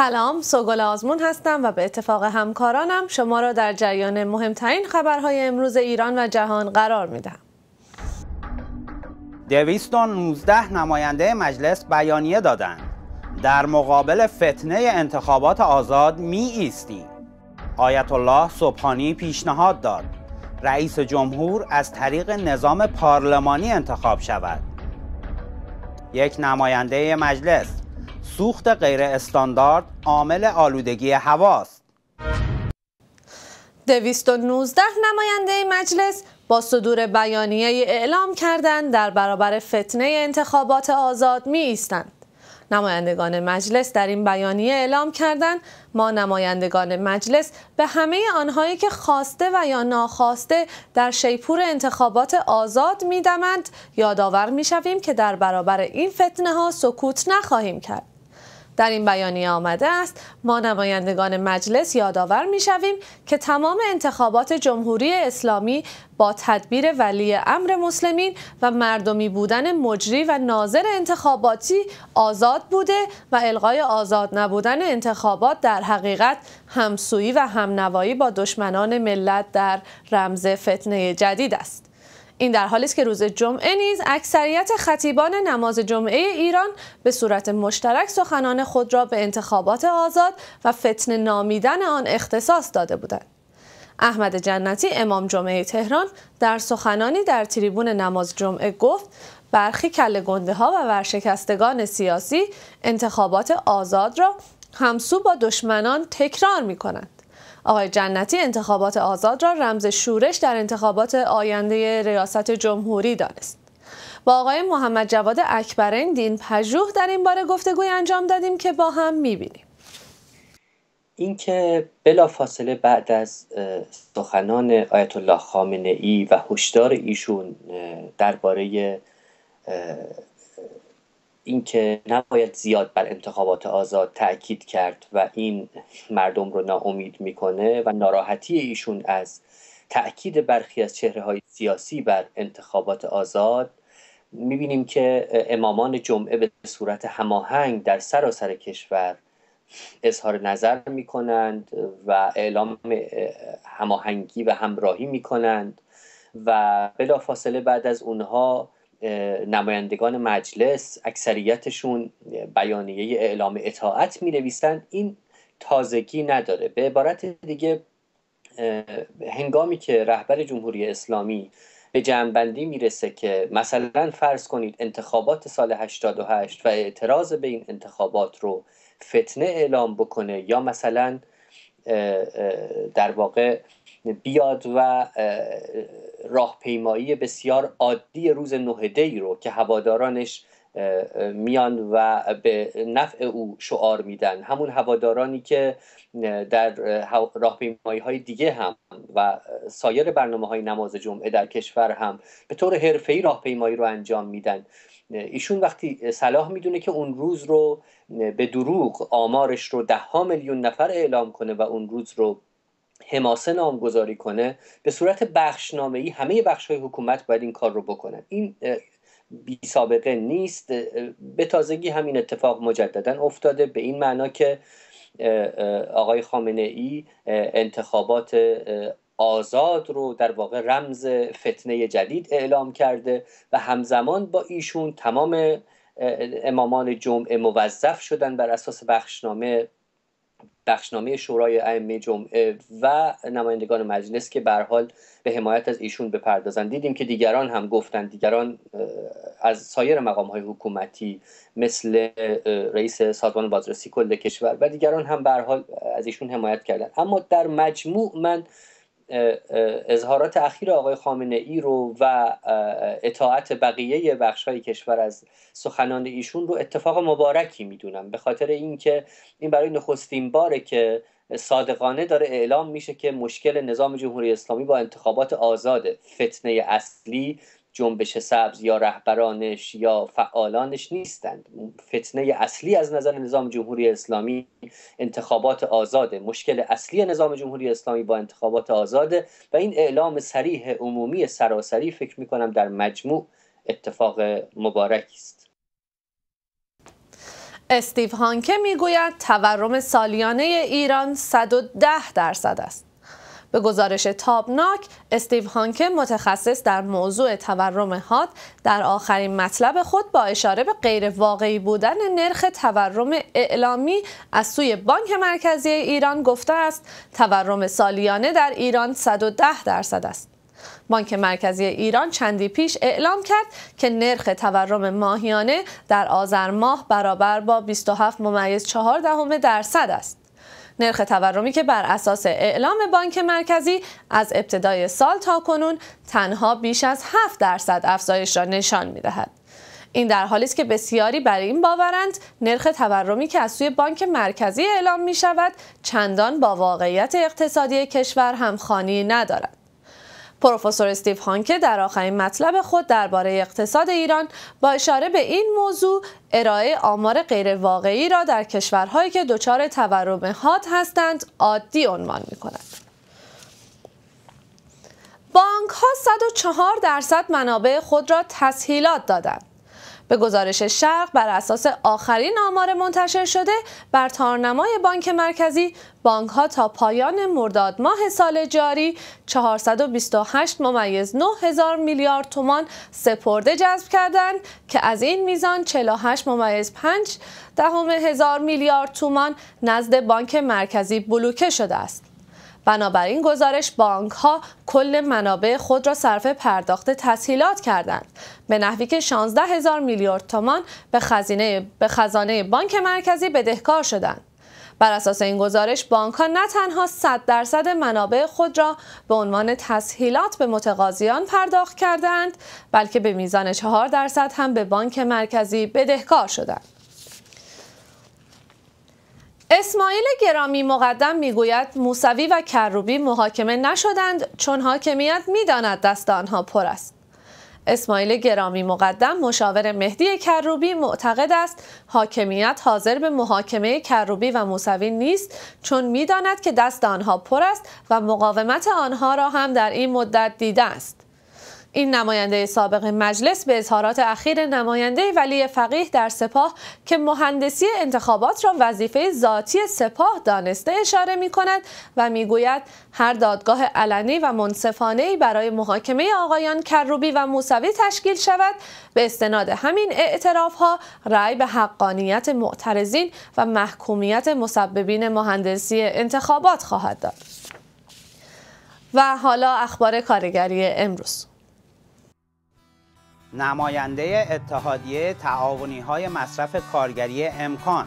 سلام سوگل آزمون هستم و به اتفاق همکارانم شما را در جریان مهمترین خبرهای امروز ایران و جهان قرار میدم. نوزده نماینده مجلس بیانیه دادند در مقابل فتنه انتخابات آزاد می ایستی آیت الله صبحانی پیشنهاد داد رئیس جمهور از طریق نظام پارلمانی انتخاب شود یک نماینده مجلس سوخت غیر استاندارد عامل آلودگی هواست. نوزده نماینده مجلس با صدور بیانیه اعلام کردن در برابر فتنه انتخابات آزاد می ایستند. نمایندگان مجلس در این بیانیه اعلام کردند ما نمایندگان مجلس به همه آنهایی که خواسته و یا ناخواسته در شیپور انتخابات آزاد میدمند یادآور میشویم که در برابر این فتنه ها سکوت نخواهیم کرد در این بیانیه آمده است ما نمایندگان مجلس یادآور میشویم که تمام انتخابات جمهوری اسلامی با تدبیر ولی امر مسلمین و مردمی بودن مجری و ناظر انتخاباتی آزاد بوده و الغای آزاد نبودن انتخابات در حقیقت همسویی و همنوایی با دشمنان ملت در رمز فتنه جدید است. این در حالی است که روز جمعه نیز اکثریت خطیبان نماز جمعه ایران به صورت مشترک سخنان خود را به انتخابات آزاد و فتن نامیدن آن اختصاص داده بودند. احمد جنتی امام جمعه تهران در سخنانی در تریبون نماز جمعه گفت برخی کل گنده ها و ورشکستگان سیاسی انتخابات آزاد را همسو با دشمنان تکرار می کنند. آقای جنتی انتخابات آزاد را رمز شورش در انتخابات آینده ریاست جمهوری دانست. با آقای محمد جواد اکبرین دین پژوه در این باره گفتگوی انجام دادیم که با هم میبینیم. اینکه بلافاصله بعد از سخنان آیت الله خامنه ای و هشدار ایشون درباره اینکه نباید زیاد بر انتخابات آزاد تاکید کرد و این مردم رو ناامید میکنه و ناراحتی ایشون از تاکید برخی از چهره های سیاسی بر انتخابات آزاد میبینیم که امامان جمعه به صورت هماهنگ در سراسر کشور اظهار نظر میکنند و اعلام هماهنگی و همراهی میکنند و بلافاصله بعد از اونها نمایندگان مجلس اکثریتشون بیانیه اعلام اطاعت می نویسن این تازگی نداره به عبارت دیگه هنگامی که رهبر جمهوری اسلامی به جمعبندی میرسه که مثلا فرض کنید انتخابات سال 88 و اعتراض به این انتخابات رو فتنه اعلام بکنه یا مثلا در واقع بیاد و راهپیمایی بسیار عادی روز نه دی رو که هوادارانش میان و به نفع او شعار میدن همون هوادارانی که در راهپیمایی های دیگه هم و سایر برنامه های نماز جمعه در کشور هم به طور ای راهپیمایی رو انجام میدن ایشون وقتی صلاح میدونه که اون روز رو به دروغ آمارش رو ده ها میلیون نفر اعلام کنه و اون روز رو حماسه نامگذاری کنه به صورت بخشنامه ای همه بخش های حکومت باید این کار رو بکنن این بی سابقه نیست به تازگی همین اتفاق مجددا افتاده به این معنا که آقای خامنه ای انتخابات آزاد رو در واقع رمز فتنه جدید اعلام کرده و همزمان با ایشون تمام امامان جمعه موظف شدن بر اساس بخشنامه بخشنامه شورای ائمه جمعه و نمایندگان مجلس که به حال به حمایت از ایشون بپردازند دیدیم که دیگران هم گفتند دیگران از سایر مقام های حکومتی مثل رئیس سازمان بازرسی کل کشور و دیگران هم به حال از ایشون حمایت کردند اما در مجموع من اظهارات اخیر آقای خامنه ای رو و اطاعت بقیه بخش های کشور از سخنان ایشون رو اتفاق مبارکی میدونم به خاطر اینکه این برای نخستین باره که صادقانه داره اعلام میشه که مشکل نظام جمهوری اسلامی با انتخابات آزاده فتنه اصلی جنبش سبز یا رهبرانش یا فعالانش نیستند فتنه اصلی از نظر نظام جمهوری اسلامی انتخابات آزاده مشکل اصلی نظام جمهوری اسلامی با انتخابات آزاده و این اعلام سریح عمومی سراسری فکر می کنم در مجموع اتفاق مبارکی است استیو هانکه میگوید تورم سالیانه ایران 110 درصد است به گزارش تابناک استیو هانکه متخصص در موضوع تورم حاد در آخرین مطلب خود با اشاره به غیر واقعی بودن نرخ تورم اعلامی از سوی بانک مرکزی ایران گفته است تورم سالیانه در ایران 110 درصد است بانک مرکزی ایران چندی پیش اعلام کرد که نرخ تورم ماهیانه در آذر ماه برابر با 27 ممیز 4 دهم درصد است. نرخ تورمی که بر اساس اعلام بانک مرکزی از ابتدای سال تا کنون تنها بیش از 7 درصد افزایش را نشان می دهد. این در حالی است که بسیاری بر این باورند نرخ تورمی که از سوی بانک مرکزی اعلام می شود چندان با واقعیت اقتصادی کشور همخانی ندارد. پروفسور استیو هانکه در آخرین مطلب خود درباره اقتصاد ایران با اشاره به این موضوع ارائه آمار غیر واقعی را در کشورهایی که دچار هات هستند عادی عنوان می کند. بانک ها 104 درصد منابع خود را تسهیلات دادند. به گزارش شرق بر اساس آخرین آمار منتشر شده بر تارنمای بانک مرکزی بانک ها تا پایان مرداد ماه سال جاری 428 ممیز 9 هزار میلیارد تومان سپرده جذب کردند که از این میزان 48 ممیز 5 دهم هزار میلیارد تومان نزد بانک مرکزی بلوکه شده است. بنابراین گزارش بانک ها کل منابع خود را صرف پرداخت تسهیلات کردند به نحوی که 16 هزار میلیارد تومان به خزینه به خزانه بانک مرکزی بدهکار شدند بر اساس این گزارش بانک ها نه تنها 100 درصد منابع خود را به عنوان تسهیلات به متقاضیان پرداخت کردند بلکه به میزان 4 درصد هم به بانک مرکزی بدهکار شدند اسماعیل گرامی مقدم میگوید موسوی و کروبی محاکمه نشدند چون حاکمیت میداند دست آنها پر است اسماعیل گرامی مقدم مشاور مهدی کروبی معتقد است حاکمیت حاضر به محاکمه کروبی و موسوی نیست چون میداند که دست آنها پر است و مقاومت آنها را هم در این مدت دیده است این نماینده سابق مجلس به اظهارات اخیر نماینده ولی فقیه در سپاه که مهندسی انتخابات را وظیفه ذاتی سپاه دانسته اشاره می کند و می گوید هر دادگاه علنی و منصفانه برای محاکمه آقایان کروبی و موسوی تشکیل شود به استناد همین اعتراف ها رأی به حقانیت معترضین و محکومیت مسببین مهندسی انتخابات خواهد داد. و حالا اخبار کارگری امروز نماینده اتحادیه تعاونی های مصرف کارگری امکان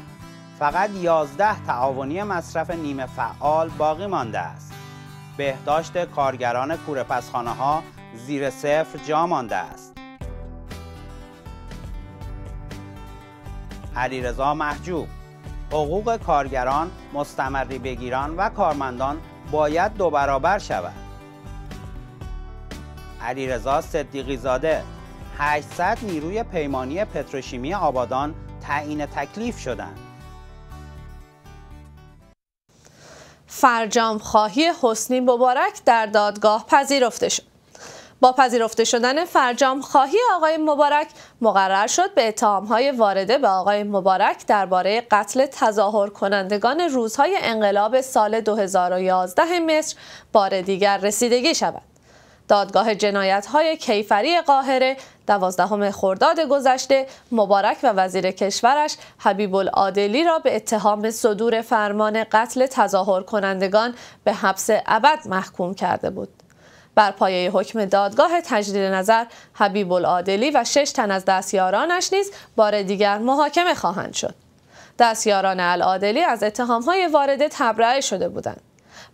فقط 11 تعاونی مصرف نیمه فعال باقی مانده است بهداشت کارگران کورپسخانه ها زیر صفر جا مانده است رضا محجوب حقوق کارگران، مستمری بگیران و کارمندان باید دو برابر شود. رضا صدیقی زاده 800 نیروی پیمانی پتروشیمی آبادان تعیین تکلیف شدند. فرجام خواهی حسنی مبارک در دادگاه پذیرفته شد. با پذیرفته شدن فرجام خواهی آقای مبارک مقرر شد به اتهامهای وارده به آقای مبارک درباره قتل تظاهر کنندگان روزهای انقلاب سال 2011 مصر بار دیگر رسیدگی شود. دادگاه جنایت های کیفری قاهره دوازدهم خرداد گذشته مبارک و وزیر کشورش حبیب العادلی را به اتهام صدور فرمان قتل تظاهر کنندگان به حبس ابد محکوم کرده بود. بر پایه حکم دادگاه تجدید نظر حبیب العادلی و شش تن از دستیارانش نیز بار دیگر محاکمه خواهند شد. دستیاران العادلی از های وارده تبرئه شده بودند.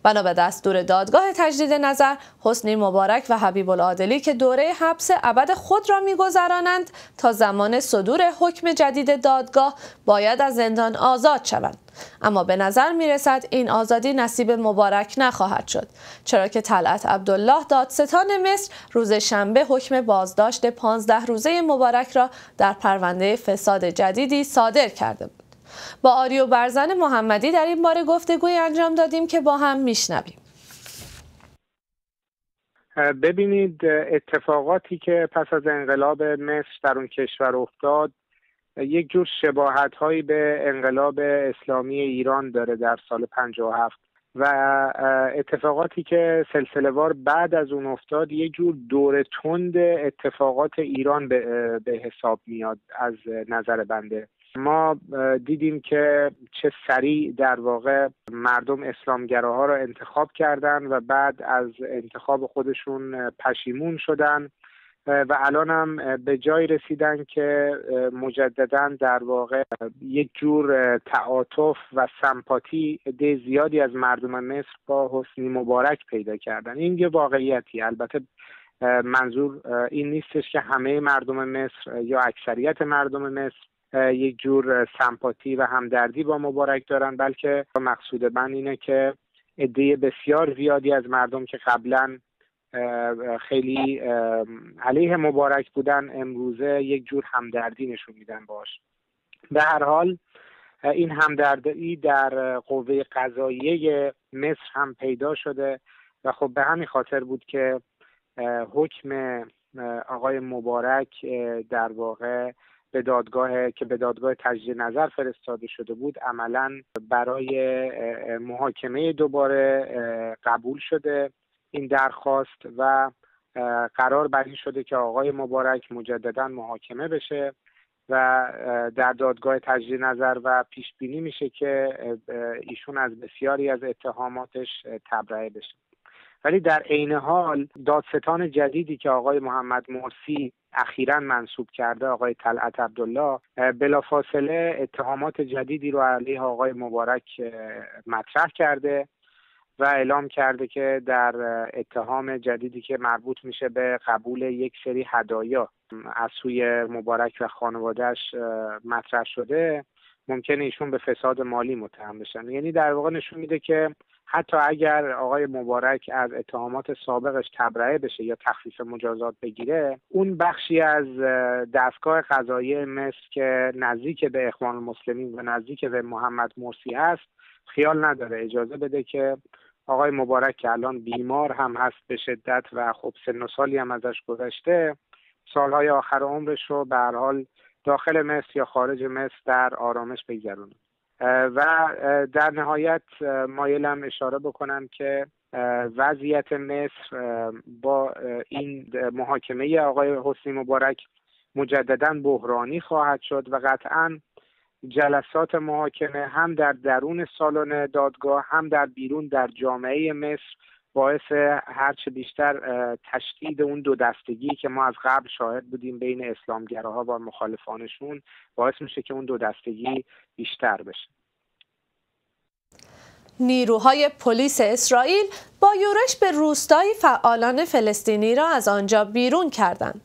بنا به دستور دادگاه تجدید نظر حسنی مبارک و حبیب العادلی که دوره حبس ابد خود را میگذرانند تا زمان صدور حکم جدید دادگاه باید از زندان آزاد شوند اما به نظر می رسد این آزادی نصیب مبارک نخواهد شد چرا که طلعت عبدالله دادستان مصر روز شنبه حکم بازداشت 15 روزه مبارک را در پرونده فساد جدیدی صادر کرده بود با آریو برزن محمدی در این باره گفتگوی انجام دادیم که با هم میشنویم ببینید اتفاقاتی که پس از انقلاب مصر در اون کشور افتاد یک جور شباهت هایی به انقلاب اسلامی ایران داره در سال 57 و اتفاقاتی که وار بعد از اون افتاد یک جور دور تند اتفاقات ایران به حساب میاد از نظر بنده ما دیدیم که چه سریع در واقع مردم اسلامگراها را انتخاب کردند و بعد از انتخاب خودشون پشیمون شدن و الان هم به جای رسیدن که مجددا در واقع یک جور تعاطف و سمپاتی دی زیادی از مردم مصر با حسنی مبارک پیدا کردن این یه واقعیتی البته منظور این نیستش که همه مردم مصر یا اکثریت مردم مصر یک جور سمپاتی و همدردی با مبارک دارن بلکه مقصود من اینه که عده بسیار زیادی از مردم که قبلا خیلی علیه مبارک بودن امروزه یک جور همدردی نشون میدن باش به هر حال این همدردی در قوه قضاییه مصر هم پیدا شده و خب به همین خاطر بود که حکم آقای مبارک در واقع به دادگاه که به دادگاه تجدید نظر فرستاده شده بود عملا برای محاکمه دوباره قبول شده این درخواست و قرار بر این شده که آقای مبارک مجددا محاکمه بشه و در دادگاه تجدید نظر و پیش بینی میشه که ایشون از بسیاری از اتهاماتش تبرئه بشه ولی در عین حال دادستان جدیدی که آقای محمد مرسی اخیرا منصوب کرده آقای طلعت عبدالله بلافاصله اتهامات جدیدی رو علیه آقای مبارک مطرح کرده و اعلام کرده که در اتهام جدیدی که مربوط میشه به قبول یک سری هدایا از سوی مبارک و خانوادهش مطرح شده ممکنه ایشون به فساد مالی متهم بشن یعنی در واقع نشون میده که حتی اگر آقای مبارک از اتهامات سابقش تبرئه بشه یا تخفیف مجازات بگیره اون بخشی از دستگاه قضایی مصر که نزدیک به اخوان المسلمین و نزدیک به محمد مرسی هست خیال نداره اجازه بده که آقای مبارک که الان بیمار هم هست به شدت و خب سن و سالی هم ازش گذشته سالهای آخر عمرش رو به حال داخل مصر یا خارج مصر در آرامش بگذرونه و در نهایت مایلم اشاره بکنم که وضعیت مصر با این محاکمه آقای حسنی مبارک مجددا بحرانی خواهد شد و قطعا جلسات محاکمه هم در درون سالن دادگاه هم در بیرون در جامعه مصر باعث هرچه بیشتر تشدید اون دو دستگی که ما از قبل شاهد بودیم بین اسلامگراها و مخالفانشون باعث میشه که اون دو دستگی بیشتر بشه نیروهای پلیس اسرائیل با یورش به روستای فعالان فلسطینی را از آنجا بیرون کردند.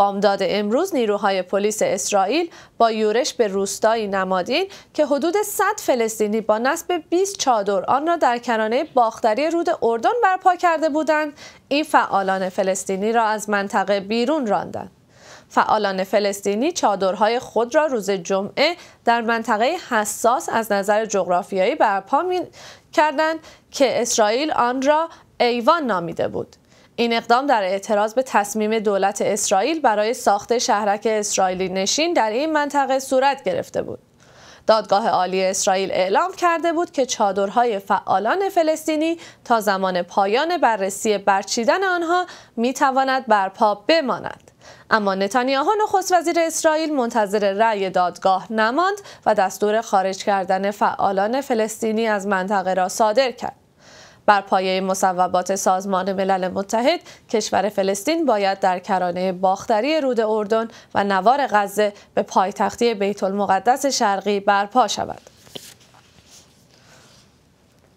بامداد امروز نیروهای پلیس اسرائیل با یورش به روستایی نمادین که حدود 100 فلسطینی با نصب 20 چادر آن را در کرانه باختری رود اردن برپا کرده بودند این فعالان فلسطینی را از منطقه بیرون راندند فعالان فلسطینی چادرهای خود را روز جمعه در منطقه حساس از نظر جغرافیایی برپا کردند که اسرائیل آن را ایوان نامیده بود. این اقدام در اعتراض به تصمیم دولت اسرائیل برای ساخت شهرک اسرائیلی نشین در این منطقه صورت گرفته بود. دادگاه عالی اسرائیل اعلام کرده بود که چادرهای فعالان فلسطینی تا زمان پایان بررسی برچیدن آنها میتواند برپا بماند. اما نتانیاهو نخست وزیر اسرائیل منتظر رأی دادگاه نماند و دستور خارج کردن فعالان فلسطینی از منطقه را صادر کرد. بر پایه مصوبات سازمان ملل متحد کشور فلسطین باید در کرانه باختری رود اردن و نوار غزه به پایتختی بیت المقدس شرقی برپا شود.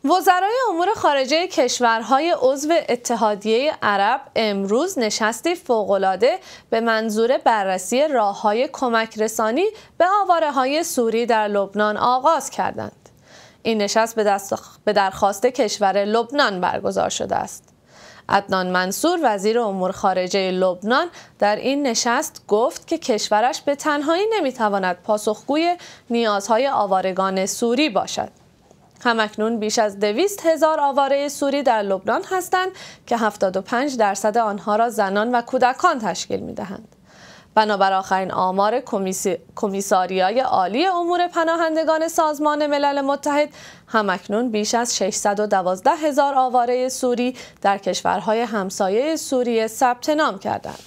وزرای امور خارجه کشورهای عضو اتحادیه عرب امروز نشستی فوقالعاده به منظور بررسی راههای کمک رسانی به آواره سوری در لبنان آغاز کردند. این نشست به درخواست کشور لبنان برگزار شده است. عدنان منصور وزیر امور خارجه لبنان در این نشست گفت که کشورش به تنهایی نمیتواند پاسخگوی نیازهای آوارگان سوری باشد. همکنون بیش از دویست هزار آواره سوری در لبنان هستند که 75 درصد آنها را زنان و کودکان تشکیل میدهند. بنابر آخرین آمار کمیساریای عالی امور پناهندگان سازمان ملل متحد همکنون بیش از 612 هزار آواره سوری در کشورهای همسایه سوریه ثبت نام کردند.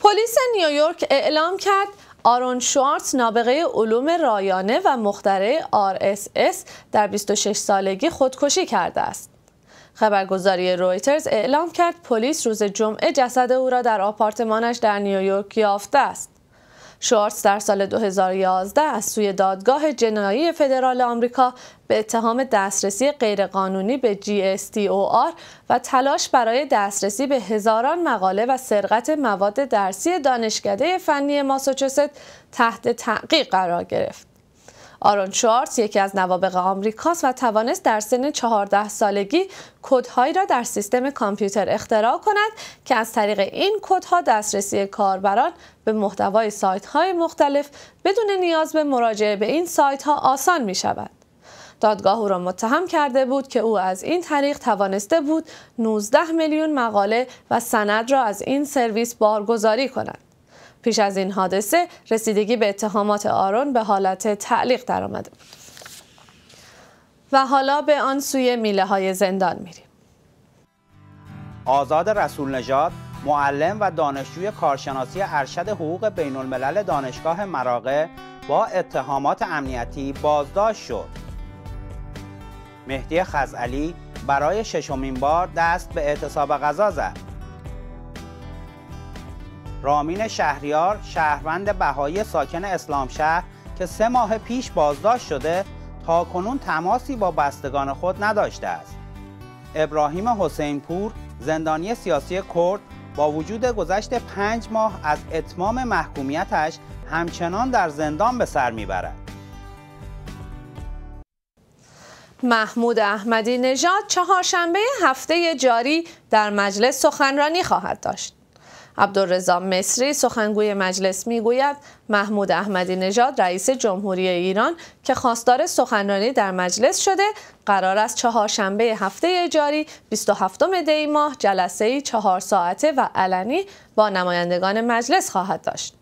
پلیس نیویورک اعلام کرد آرون شوارتز نابغه علوم رایانه و مختره RSS در 26 سالگی خودکشی کرده است. خبرگزاری رویترز اعلام کرد پلیس روز جمعه جسد او را در آپارتمانش در نیویورک یافته است. شورتز در سال 2011 از سوی دادگاه جنایی فدرال آمریکا به اتهام دسترسی غیرقانونی به GSTOR و تلاش برای دسترسی به هزاران مقاله و سرقت مواد درسی دانشکده فنی ماساچوست تحت تحقیق قرار گرفت. آرون شوارتز یکی از نوابق آمریکاست و توانست در سن 14 سالگی کدهایی را در سیستم کامپیوتر اختراع کند که از طریق این کدها دسترسی کاربران به محتوای سایت های مختلف بدون نیاز به مراجعه به این سایت ها آسان می شود. دادگاه او را متهم کرده بود که او از این طریق توانسته بود 19 میلیون مقاله و سند را از این سرویس بارگذاری کند. پیش از این حادثه رسیدگی به اتهامات آرون به حالت تعلیق درآمده بود و حالا به آن سوی میله های زندان میریم آزاد رسول نژاد معلم و دانشجوی کارشناسی ارشد حقوق بین الملل دانشگاه مراغه با اتهامات امنیتی بازداشت شد مهدی خزعلی برای ششمین بار دست به اعتصاب غذا زد رامین شهریار شهروند بهایی ساکن اسلام شهر که سه ماه پیش بازداشت شده تا کنون تماسی با بستگان خود نداشته است ابراهیم حسین پور زندانی سیاسی کرد با وجود گذشت پنج ماه از اتمام محکومیتش همچنان در زندان به سر میبرد محمود احمدی نژاد چهارشنبه هفته جاری در مجلس سخنرانی خواهد داشت عبدالرضا مصری سخنگوی مجلس میگوید محمود احمدی نژاد رئیس جمهوری ایران که خواستار سخنرانی در مجلس شده قرار است چهارشنبه هفته جاری 27 دی ماه جلسه چهار ساعته و علنی با نمایندگان مجلس خواهد داشت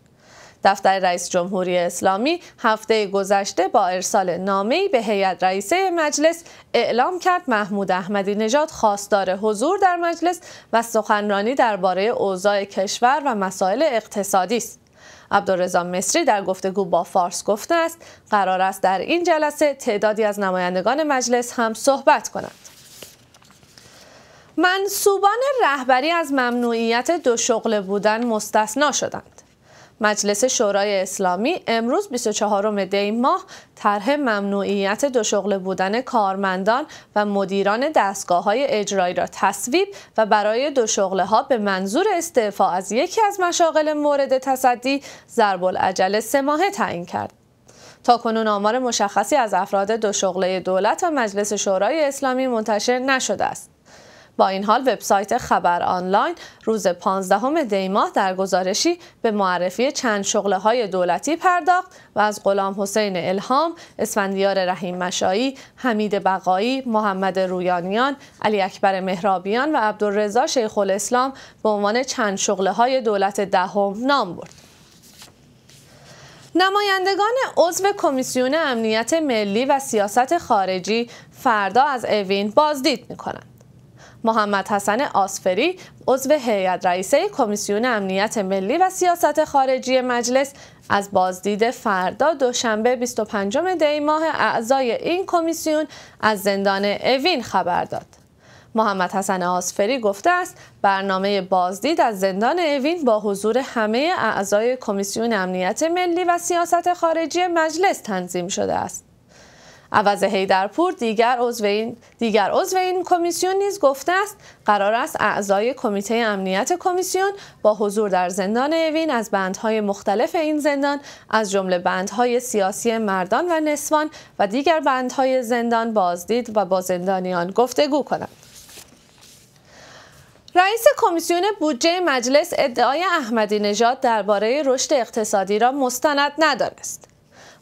دفتر رئیس جمهوری اسلامی هفته گذشته با ارسال نامه‌ای به هیئت رئیسه مجلس اعلام کرد محمود احمدی نژاد خواستار حضور در مجلس و سخنرانی درباره اوضاع کشور و مسائل اقتصادی است. عبدالرضا مصری در گفتگو با فارس گفته است قرار است در این جلسه تعدادی از نمایندگان مجلس هم صحبت کنند. منصوبان رهبری از ممنوعیت دو شغل بودن مستثنا شدند. مجلس شورای اسلامی امروز 24 دی ماه طرح ممنوعیت دو شغل بودن کارمندان و مدیران دستگاه های اجرایی را تصویب و برای دو شغله ها به منظور استعفا از یکی از مشاغل مورد تصدی ضرب العجل سه ماهه تعیین کرد. تا کنون آمار مشخصی از افراد دو شغله دولت و مجلس شورای اسلامی منتشر نشده است. با این حال وبسایت خبر آنلاین روز 15 دی ماه در گزارشی به معرفی چند شغله های دولتی پرداخت و از غلام حسین الهام، اسفندیار رحیم مشایی، حمید بقایی، محمد رویانیان، علی اکبر مهرابیان و عبدالرضا شیخ الاسلام به عنوان چند شغله های دولت دهم ده نام برد. نمایندگان عضو کمیسیون امنیت ملی و سیاست خارجی فردا از اوین بازدید کنند محمد حسن آسفری عضو هیئت رئیسه کمیسیون امنیت ملی و سیاست خارجی مجلس از بازدید فردا دوشنبه 25 دی ماه اعضای این کمیسیون از زندان اوین خبر داد. محمد حسن آسفری گفته است برنامه بازدید از زندان اوین با حضور همه اعضای کمیسیون امنیت ملی و سیاست خارجی مجلس تنظیم شده است. عوض هیدرپور دیگر عضو این دیگر عضو این کمیسیون نیز گفته است قرار است اعضای کمیته امنیت کمیسیون با حضور در زندان اوین از بندهای مختلف این زندان از جمله بندهای سیاسی مردان و نسوان و دیگر بندهای زندان بازدید و با زندانیان گفتگو کنند رئیس کمیسیون بودجه مجلس ادعای احمدی نژاد درباره رشد اقتصادی را مستند ندانست.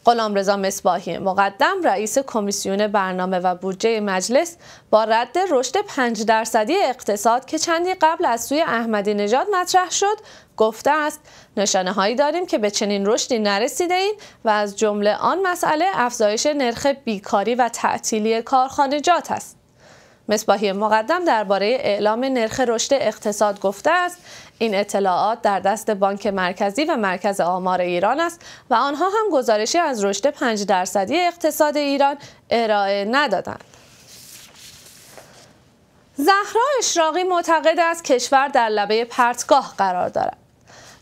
رضا مصباحی مقدم رئیس کمیسیون برنامه و بودجه مجلس با رد رشد 5 درصدی اقتصاد که چندی قبل از سوی احمدی نژاد مطرح شد گفته است نشانه هایی داریم که به چنین رشدی نرسیده ایم و از جمله آن مسئله افزایش نرخ بیکاری و تعطیلی کارخانجات است مصباحی مقدم درباره اعلام نرخ رشد اقتصاد گفته است این اطلاعات در دست بانک مرکزی و مرکز آمار ایران است و آنها هم گزارشی از رشد 5 درصدی اقتصاد ایران ارائه ندادند. زهرا اشراقی معتقد است کشور در لبه پرتگاه قرار دارد.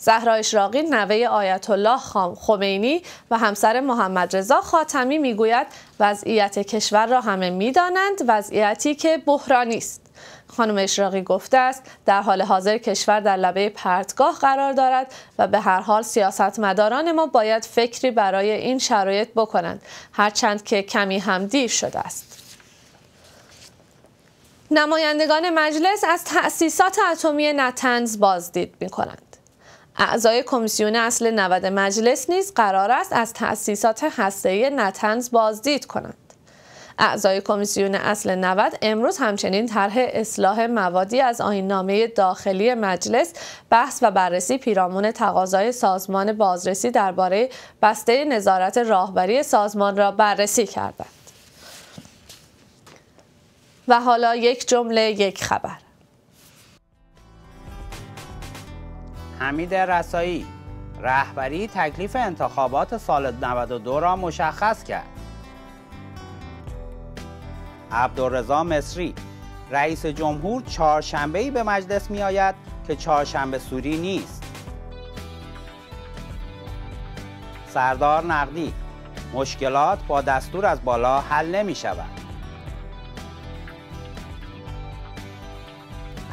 زهرا اشراقی نوه آیت الله خمینی و همسر محمد رضا خاتمی میگوید وضعیت کشور را همه میدانند وضعیتی که بحرانی است خانم اشراقی گفته است در حال حاضر کشور در لبه پرتگاه قرار دارد و به هر حال سیاستمداران ما باید فکری برای این شرایط بکنند هرچند که کمی هم دیر شده است نمایندگان مجلس از تأسیسات اتمی نتنز بازدید می کنند. اعضای کمیسیون اصل 90 مجلس نیز قرار است از تأسیسات هسته‌ای نتنز بازدید کنند. اعضای کمیسیون اصل 90 امروز همچنین طرح اصلاح موادی از نامه داخلی مجلس بحث و بررسی پیرامون تقاضای سازمان بازرسی درباره بسته نظارت راهبری سازمان را بررسی کردند. و حالا یک جمله یک خبر حمید رسایی رهبری تکلیف انتخابات سال 92 را مشخص کرد عبدالرضا مصری رئیس جمهور چهارشنبه ای به مجلس می آید که چهارشنبه سوری نیست سردار نقدی مشکلات با دستور از بالا حل نمی شود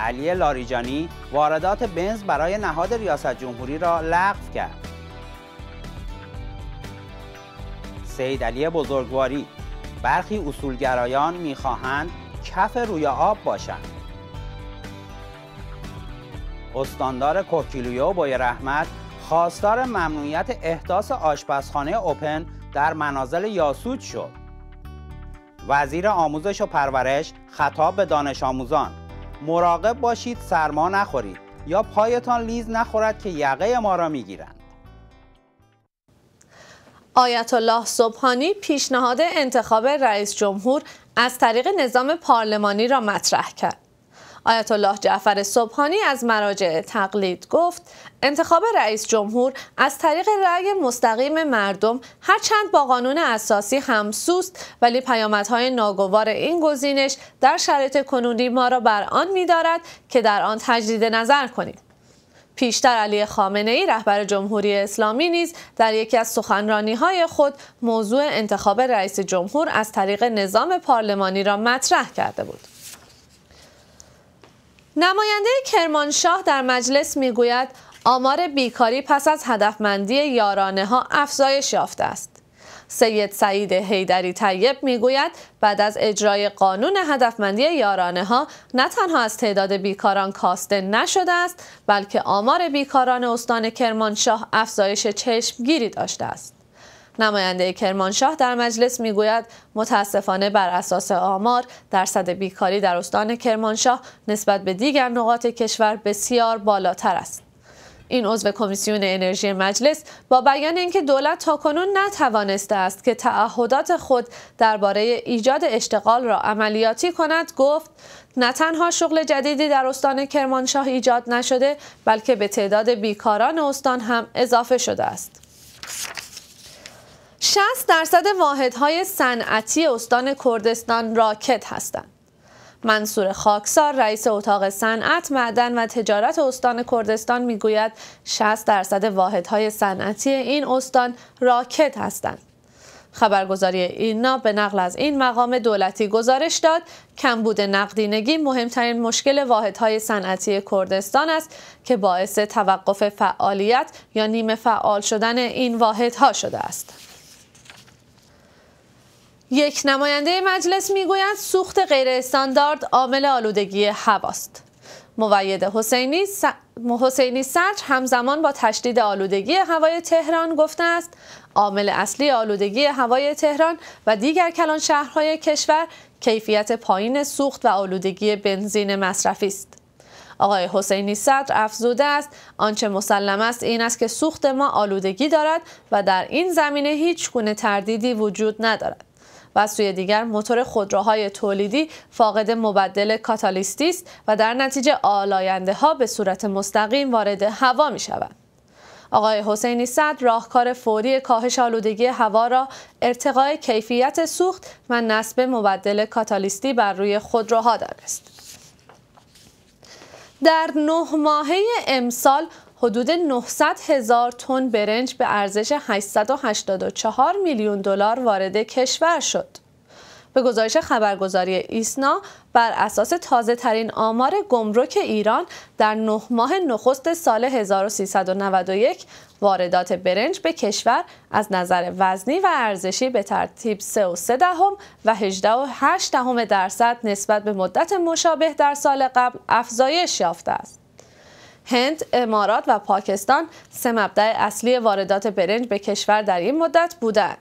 علی لاریجانی واردات بنز برای نهاد ریاست جمهوری را لغو کرد. سید علی بزرگواری برخی اصولگرایان میخواهند کف روی آب باشند. استاندار کوکیلویو با رحمت خواستار ممنوعیت احداث آشپزخانه اوپن در منازل یاسود شد. وزیر آموزش و پرورش خطاب به دانش آموزان مراقب باشید سرما نخورید یا پایتان لیز نخورد که یقه ما را میگیرند آیت الله صبحانی پیشنهاد انتخاب رئیس جمهور از طریق نظام پارلمانی را مطرح کرد. آیت الله جعفر صبحانی از مراجع تقلید گفت انتخاب رئیس جمهور از طریق رأی مستقیم مردم هرچند با قانون اساسی همسوست ولی پیامدهای ناگوار این گزینش در شرایط کنونی ما را بر آن می‌دارد که در آن تجدید نظر کنیم پیشتر علی خامنه ای رهبر جمهوری اسلامی نیز در یکی از سخنرانی های خود موضوع انتخاب رئیس جمهور از طریق نظام پارلمانی را مطرح کرده بود. نماینده کرمانشاه در مجلس میگوید آمار بیکاری پس از هدفمندی یارانه ها افزایش یافته است. سید سعید حیدری طیب میگوید بعد از اجرای قانون هدفمندی یارانه ها نه تنها از تعداد بیکاران کاسته نشده است بلکه آمار بیکاران استان کرمانشاه افزایش چشمگیری داشته است. نماینده کرمانشاه در مجلس میگوید متاسفانه بر اساس آمار درصد بیکاری در استان کرمانشاه نسبت به دیگر نقاط کشور بسیار بالاتر است. این عضو کمیسیون انرژی مجلس با بیان اینکه دولت تاکنون نتوانسته است که تعهدات خود درباره ایجاد اشتغال را عملیاتی کند گفت نه تنها شغل جدیدی در استان کرمانشاه ایجاد نشده بلکه به تعداد بیکاران استان هم اضافه شده است 60 درصد واحدهای صنعتی استان کردستان راکت هستند. منصور خاکسار رئیس اتاق صنعت معدن و تجارت استان کردستان میگوید 60 درصد واحدهای صنعتی این استان راکت هستند. خبرگزاری اینا به نقل از این مقام دولتی گزارش داد کمبود نقدینگی مهمترین مشکل واحدهای صنعتی کردستان است که باعث توقف فعالیت یا نیمه فعال شدن این واحدها شده است. یک نماینده مجلس میگوید سوخت غیر استاندارد عامل آلودگی هواست. موید حسینی, س... حسینی همزمان با تشدید آلودگی هوای تهران گفته است عامل اصلی آلودگی هوای تهران و دیگر کلان شهرهای کشور کیفیت پایین سوخت و آلودگی بنزین مصرفی است. آقای حسینی صدر افزوده است آنچه مسلم است این است که سوخت ما آلودگی دارد و در این زمینه هیچ گونه تردیدی وجود ندارد و از سوی دیگر موتور خودروهای تولیدی فاقد مبدل کاتالیستی است و در نتیجه آلاینده ها به صورت مستقیم وارد هوا می شود. آقای حسینی صد راهکار فوری کاهش آلودگی هوا را ارتقای کیفیت سوخت و نصب مبدل کاتالیستی بر روی خودروها دانست. در نه ماهه امسال حدود 900 هزار تن برنج به ارزش 884 میلیون دلار وارد کشور شد. به گزارش خبرگزاری ایسنا بر اساس تازه ترین آمار گمرک ایران در نه ماه نخست سال 1391 واردات برنج به کشور از نظر وزنی و ارزشی به ترتیب 3.3 دهم و 18.8 درصد نسبت به مدت مشابه در سال قبل افزایش یافته است. هند، امارات و پاکستان سه مبدع اصلی واردات برنج به کشور در این مدت بودند.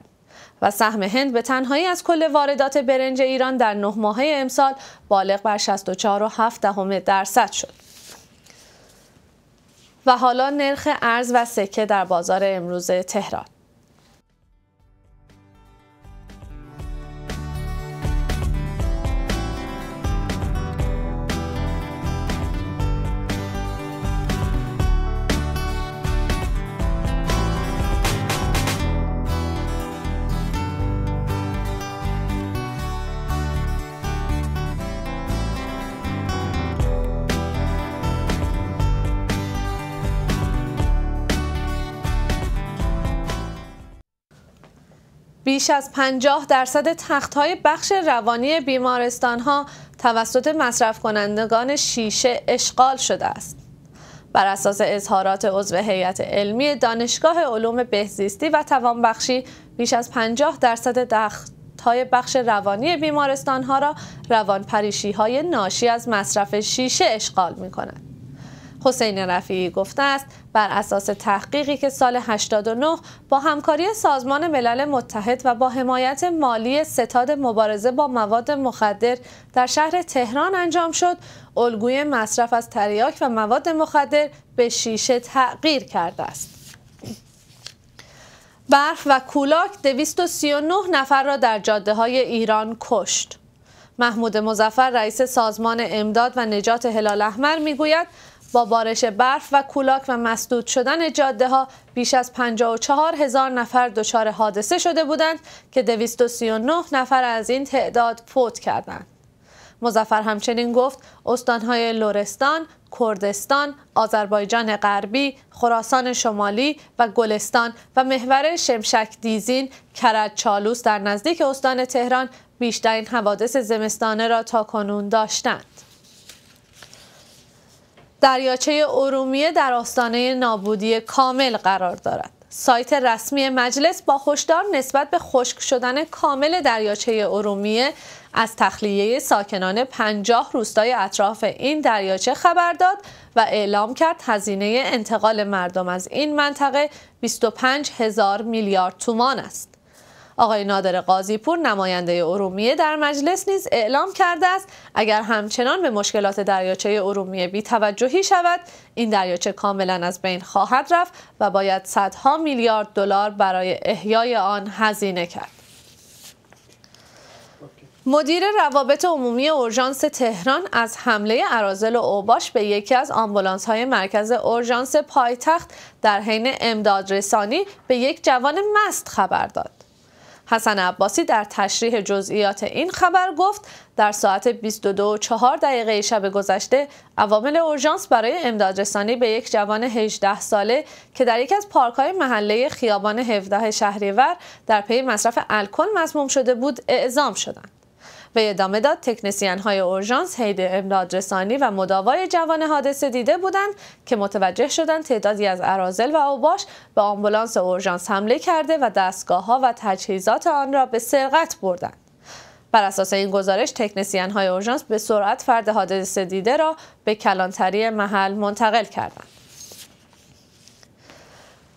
و سهم هند به تنهایی از کل واردات برنج ایران در نه ماهه امسال بالغ بر 64.7 درصد شد. و حالا نرخ ارز و سکه در بازار امروز تهران بیش از 50 درصد های بخش روانی ها توسط مصرف کنندگان شیشه اشغال شده است. بر اساس اظهارات عضو هیئت علمی دانشگاه علوم بهزیستی و توانبخشی بیش از 50 درصد های بخش روانی بیمارستانها را روانپریشی های ناشی از مصرف شیشه اشغال می کند. حسین رفیعی گفته است بر اساس تحقیقی که سال 89 با همکاری سازمان ملل متحد و با حمایت مالی ستاد مبارزه با مواد مخدر در شهر تهران انجام شد الگوی مصرف از تریاک و مواد مخدر به شیشه تغییر کرده است برف و کولاک 239 نفر را در جاده های ایران کشت محمود مزفر رئیس سازمان امداد و نجات هلال احمر گوید با بارش برف و کولاک و مسدود شدن جاده ها بیش از 54 هزار نفر دچار حادثه شده بودند که 239 نفر از این تعداد فوت کردند. مزفر همچنین گفت استانهای لورستان، کردستان، آذربایجان غربی، خراسان شمالی و گلستان و محور شمشک دیزین کرد چالوس در نزدیک استان تهران بیشترین حوادث زمستانه را تا کنون داشتند. دریاچه ارومیه در آستانه نابودی کامل قرار دارد. سایت رسمی مجلس با هشدار نسبت به خشک شدن کامل دریاچه ارومیه از تخلیه ساکنان 50 روستای اطراف این دریاچه خبر داد و اعلام کرد هزینه انتقال مردم از این منطقه 25 هزار میلیارد تومان است. آقای نادر پور نماینده ارومیه در مجلس نیز اعلام کرده است اگر همچنان به مشکلات دریاچه ارومیه بی توجهی شود این دریاچه کاملا از بین خواهد رفت و باید صدها میلیارد دلار برای احیای آن هزینه کرد مدیر روابط عمومی اورژانس تهران از حمله ارازل و اوباش به یکی از آمبولانس های مرکز اورژانس پایتخت در حین امدادرسانی به یک جوان مست خبر داد. حسن عباسی در تشریح جزئیات این خبر گفت در ساعت 22.04 دقیقه شب گذشته عوامل اورژانس برای امدادرسانی به یک جوان 18 ساله که در یکی از پارکهای محله خیابان 17 شهریور در پی مصرف الکل مسموم شده بود اعزام شدند. به ادامه داد تکنسین های اورژانس حید امداد رسانی و مداوای جوان حادثه دیده بودند که متوجه شدند تعدادی از ارازل و اوباش به آمبولانس اورژانس حمله کرده و دستگاه ها و تجهیزات آن را به سرقت بردند بر اساس این گزارش تکنسین های اورژانس به سرعت فرد حادثه دیده را به کلانتری محل منتقل کردند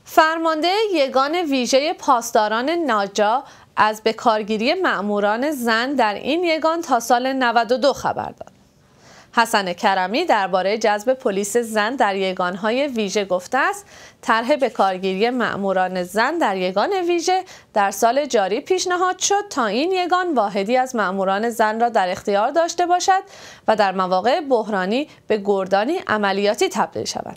فرمانده یگان ویژه پاسداران ناجا از بکارگیری معموران زن در این یگان تا سال 92 خبر داد. حسن کرمی درباره جذب پلیس زن در یگانهای ویژه گفته است طرح به کارگیری معموران زن در یگان ویژه در سال جاری پیشنهاد شد تا این یگان واحدی از معموران زن را در اختیار داشته باشد و در مواقع بحرانی به گردانی عملیاتی تبدیل شود.